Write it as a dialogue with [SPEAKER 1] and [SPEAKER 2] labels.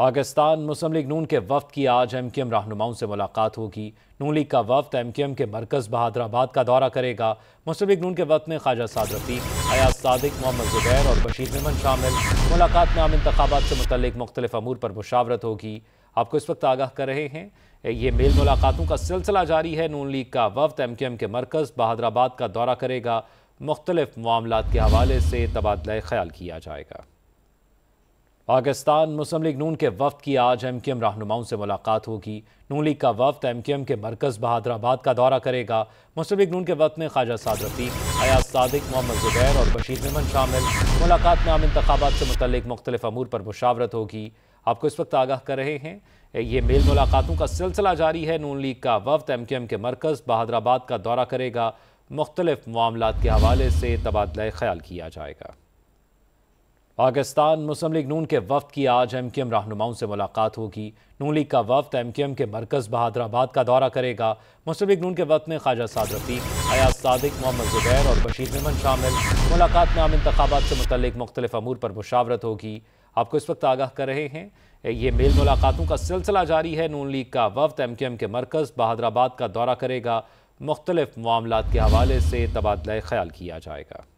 [SPEAKER 1] पाकिस्तान मुस्लिम league नून के वफद की आज एम के एम रहनुमाओं से मुलाकात होगी नून लीग का वफद एम के एम के मरकज़ बहादराबाद का दौरा करेगा मुस्लिम लीग नून के वफद में ख्वाजा साद रफीक अयाज सादिक मोहम्मद जुबैर और बशीर मेमन शामिल मुलाकात में आम इंतबात से मुतलिक मुख्तलिफ अमूर पर मुशावरत होगी आपको इस वक्त आगाह कर रहे हैं ये मेल मुलाकातों का सिलसिला जारी है नून लीग का वफद एम के एम के मरकज़ बहादराबाद का दौरा करेगा मुख्तलिफ मामला के हवाले से तबादला ख्याल किया जाएगा पाकिस्तान मुस्लिम लीग नून के वफद की आज एम के एम रहनुमाओं से मुलाकात होगी नून लीग का वफद एम के एम के मरकज़ बहादराबाद का दौरा करेगा मुस्लिम लीग नून के वफद में ख्वाजा साद रफीक अयाज सादिक मोहम्मद जुबैर और बशीर मेमन शामिल मुलाकात में आम इंतबात से मुतलिक मुख्तलिफ अमूर पर मुशावरत होगी आपको इस वक्त आगाह कर रहे हैं ये मेल मुलाकातों का सिलसिला जारी है नून लीग का वफद एम के एम के मरकज़ बहादराबाद का दौरा करेगा मुख्तलिफ मामलों के हवाले से तबादला ख्याल किया जाएगा पाकिस्तान मुस्लिम लीग नून के वफद की आज एम के एम रहनुमाओं से मुलाकात होगी नून लीग का वफद एम के एम के मरकज़ बहादराबाद का दौरा करेगा मुस्लिम लीग नून के वफद में ख्वाजा साद रफीक अयाज सादिक मोहम्मद जुबैर और बशीर मेमन शामिल मुलाकात में आम इंतबात से मुतलिक मुख्तलिफ अमूर पर मुशावरत होगी आपको इस वक्त आगाह कर रहे हैं ये मेल मुलाकातों का सिलसिला जारी है नून लीग का वफद एम के एम के मरकज़ बहादराबाद का दौरा करेगा मुख्तलिफ मामलों के हवाले से तबादला ख्याल किया जाएगा